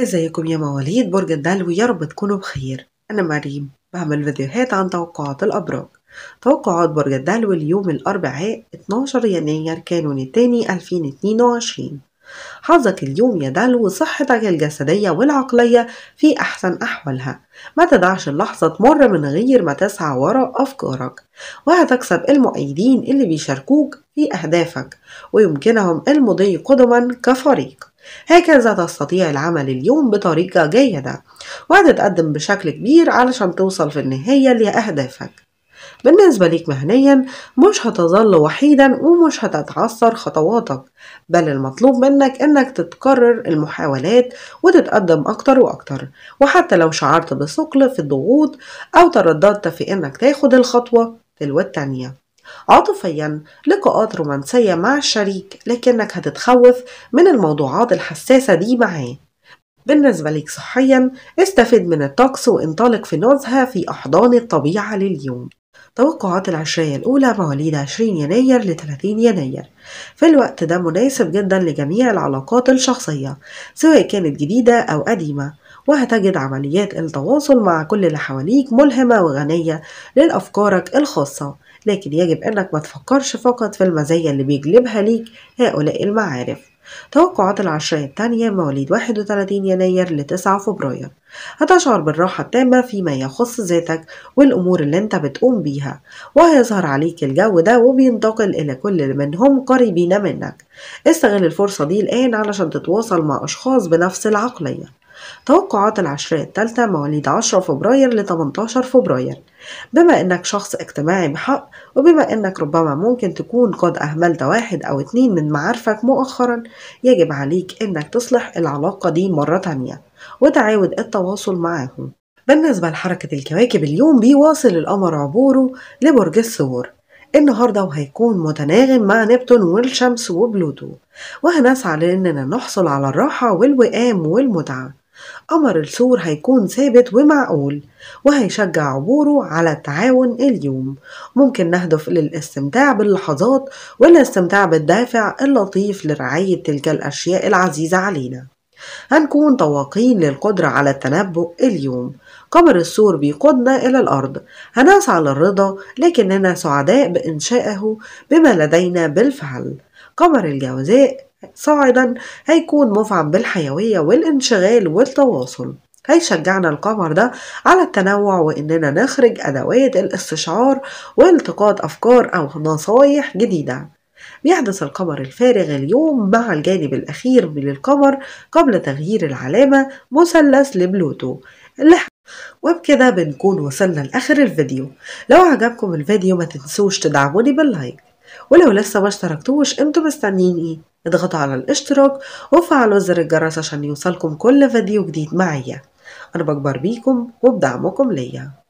ازيكم يا مواليد برج الدلو يا رب تكونوا بخير انا مريم بعمل فيديوهات عن توقعات الابراج توقعات برج الدلو اليوم الاربعاء 12 يناير كانون الثاني 2022 حظك اليوم يا دلو صحتك الجسدية والعقلية في أحسن أحوالها ما تدعش اللحظة تمر من غير ما تسعى وراء أفكارك وهتكسب المؤيدين اللي بيشاركوك في أهدافك ويمكنهم المضي قدما كفريق هكذا تستطيع العمل اليوم بطريقة جيدة وهتتقدم بشكل كبير علشان توصل في النهاية لأهدافك بالنسبة ليك مهنيا مش هتظل وحيدا ومش هتتعثر خطواتك بل المطلوب منك انك تتكرر المحاولات وتتقدم اكتر واكتر وحتى لو شعرت بثقل في الضغوط او ترددت في انك تاخد الخطوة تلو التانية عاطفيا لقاءات رومانسية مع الشريك لكنك هتتخوف من الموضوعات الحساسة دي معاه بالنسبة لك صحيا استفد من الطقس وانطلق في نزهة في أحضان الطبيعة لليوم توقعات العشرية الأولى مواليد 20 يناير ل 30 يناير في الوقت ده مناسب جدا لجميع العلاقات الشخصية سواء كانت جديدة أو قديمة وهتجد عمليات التواصل مع كل اللي حواليك ملهمة وغنية لأفكارك الخاصة لكن يجب أنك ما تفكرش فقط في المزايا اللي بيجلبها ليك هؤلاء المعارف توقعات العشرية الثانية مواليد 31 يناير ل 9 فبراير هتشعر بالراحة التامة فيما يخص ذاتك والأمور اللي انت بتقوم بيها وهيظهر عليك الجو ده وبينتقل إلى كل منهم قريبين منك استغل الفرصة دي الآن علشان تتواصل مع أشخاص بنفس العقلية توقعات العشرية الثالثة مواليد 10 فبراير ل 18 فبراير بما انك شخص اجتماعي بحق وبما انك ربما ممكن تكون قد اهملت واحد او اتنين من معارفك مؤخرا يجب عليك انك تصلح العلاقة دي مرة تانية وتعاود التواصل معاهم بالنسبة لحركة الكواكب اليوم بيواصل القمر عبوره لبرج الثور النهارده وهيكون متناغم مع نبتون والشمس وبلوتو وهنسعى لأننا نحصل على الراحة والوئام والمتعة قمر السور هيكون ثابت ومعقول وهيشجع عبوره على التعاون اليوم ممكن نهدف للاستمتاع باللحظات والاستمتاع بالدافع اللطيف لرعاية تلك الأشياء العزيزة علينا هنكون طواقين للقدرة على التنبؤ اليوم قمر السور بيقودنا إلى الأرض هنسعى للرضا لكننا سعداء بإنشائه بما لدينا بالفعل قمر الجوزاء صاعدا هيكون مفعم بالحيوية والانشغال والتواصل هيشجعنا القمر ده على التنوع وإننا نخرج أدوات الاستشعار والتقاط أفكار أو نصايح جديدة بيحدث القمر الفارغ اليوم مع الجانب الأخير من القمر قبل تغيير العلامة مثلث لبلوتو وبكده بنكون وصلنا لآخر الفيديو لو عجبكم الفيديو ما تنسوش تدعموني باللايك ولو لسه ما اشتركتوش انتوا مستنيين ايه اضغطوا على الاشتراك وفعلوا زر الجرس عشان يوصلكم كل فيديو جديد معايا انا بكبر بيكم وبدعمكم ليا